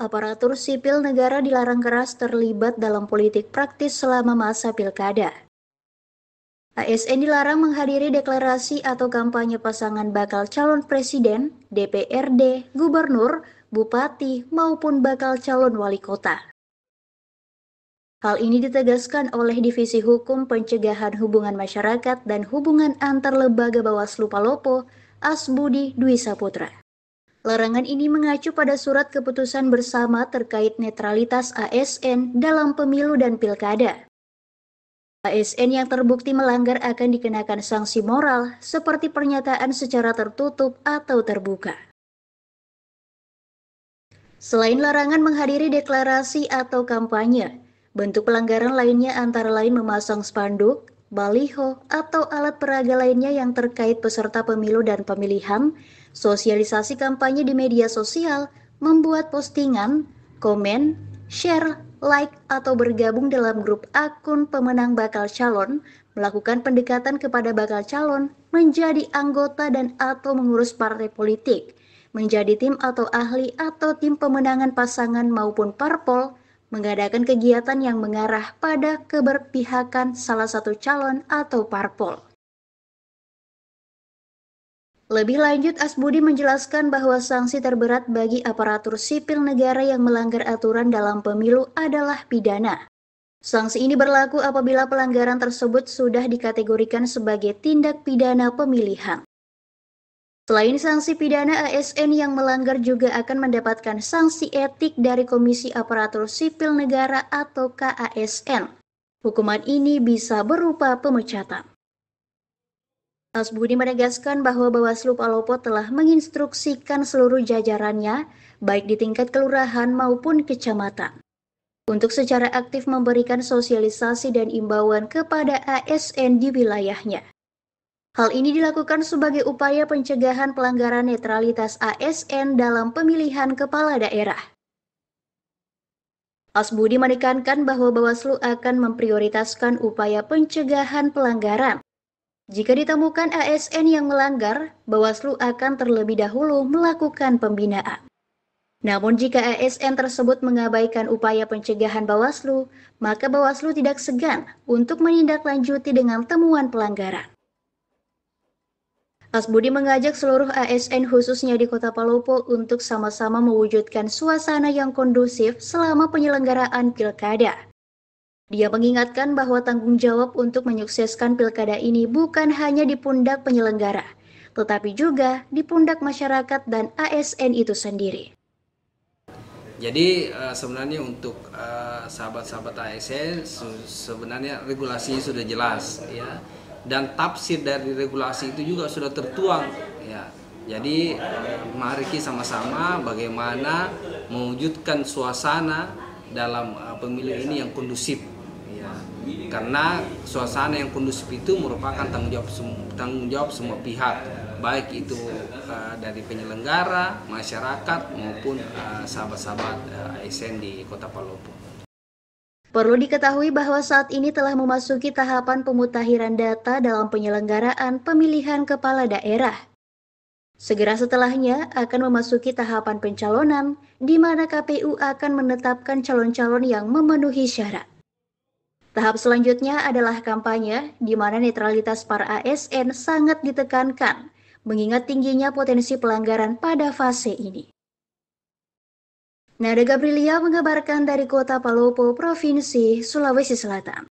Aparatur sipil negara dilarang keras terlibat dalam politik praktis selama masa pilkada. ASN dilarang menghadiri deklarasi atau kampanye pasangan bakal calon presiden, DPRD, gubernur, bupati, maupun bakal calon wali kota. Hal ini ditegaskan oleh Divisi Hukum Pencegahan Hubungan Masyarakat dan Hubungan Antar Lembaga Bawaslu Palopo, Asbudi Dwi Saputra. Larangan ini mengacu pada surat keputusan bersama terkait netralitas ASN dalam pemilu dan pilkada. ASN yang terbukti melanggar akan dikenakan sanksi moral seperti pernyataan secara tertutup atau terbuka. Selain larangan menghadiri deklarasi atau kampanye, bentuk pelanggaran lainnya antara lain memasang spanduk, baliho, atau alat peraga lainnya yang terkait peserta pemilu dan pemilihan, sosialisasi kampanye di media sosial, membuat postingan, komen, share, like, atau bergabung dalam grup akun pemenang bakal calon, melakukan pendekatan kepada bakal calon, menjadi anggota dan atau mengurus partai politik, menjadi tim atau ahli atau tim pemenangan pasangan maupun parpol, mengadakan kegiatan yang mengarah pada keberpihakan salah satu calon atau parpol. Lebih lanjut, Asbudi menjelaskan bahwa sanksi terberat bagi aparatur sipil negara yang melanggar aturan dalam pemilu adalah pidana. Sanksi ini berlaku apabila pelanggaran tersebut sudah dikategorikan sebagai tindak pidana pemilihan. Selain sanksi pidana, ASN yang melanggar juga akan mendapatkan sanksi etik dari Komisi Aparatur Sipil Negara atau KASN. Hukuman ini bisa berupa pemecatan. Asbudi menegaskan bahwa Bawaslu Palopo telah menginstruksikan seluruh jajarannya, baik di tingkat kelurahan maupun kecamatan, untuk secara aktif memberikan sosialisasi dan imbauan kepada ASN di wilayahnya. Hal ini dilakukan sebagai upaya pencegahan pelanggaran netralitas ASN dalam pemilihan kepala daerah. Asbudi menekankan bahwa Bawaslu akan memprioritaskan upaya pencegahan pelanggaran. Jika ditemukan ASN yang melanggar, Bawaslu akan terlebih dahulu melakukan pembinaan. Namun jika ASN tersebut mengabaikan upaya pencegahan Bawaslu, maka Bawaslu tidak segan untuk menindaklanjuti dengan temuan pelanggaran. Mas Budi mengajak seluruh ASN khususnya di Kota Palopo untuk sama-sama mewujudkan suasana yang kondusif selama penyelenggaraan pilkada. Dia mengingatkan bahwa tanggung jawab untuk menyukseskan pilkada ini bukan hanya di pundak penyelenggara, tetapi juga di pundak masyarakat dan ASN itu sendiri. Jadi eh, sebenarnya untuk eh, sahabat-sahabat ASN sebenarnya regulasi sudah jelas ya dan tafsir dari regulasi itu juga sudah tertuang ya jadi mari kita sama-sama bagaimana mewujudkan suasana dalam uh, pemilu ini yang kondusif ya karena suasana yang kondusif itu merupakan tanggung jawab tanggung jawab semua pihak baik itu uh, dari penyelenggara masyarakat maupun uh, sahabat-sahabat uh, ASN di Kota Palopo. Perlu diketahui bahwa saat ini telah memasuki tahapan pemutahiran data dalam penyelenggaraan pemilihan kepala daerah. Segera setelahnya akan memasuki tahapan pencalonan, di mana KPU akan menetapkan calon-calon yang memenuhi syarat. Tahap selanjutnya adalah kampanye, di mana netralitas para ASN sangat ditekankan, mengingat tingginya potensi pelanggaran pada fase ini. Nada Gabrilia mengabarkan dari kota Palopo, Provinsi Sulawesi Selatan.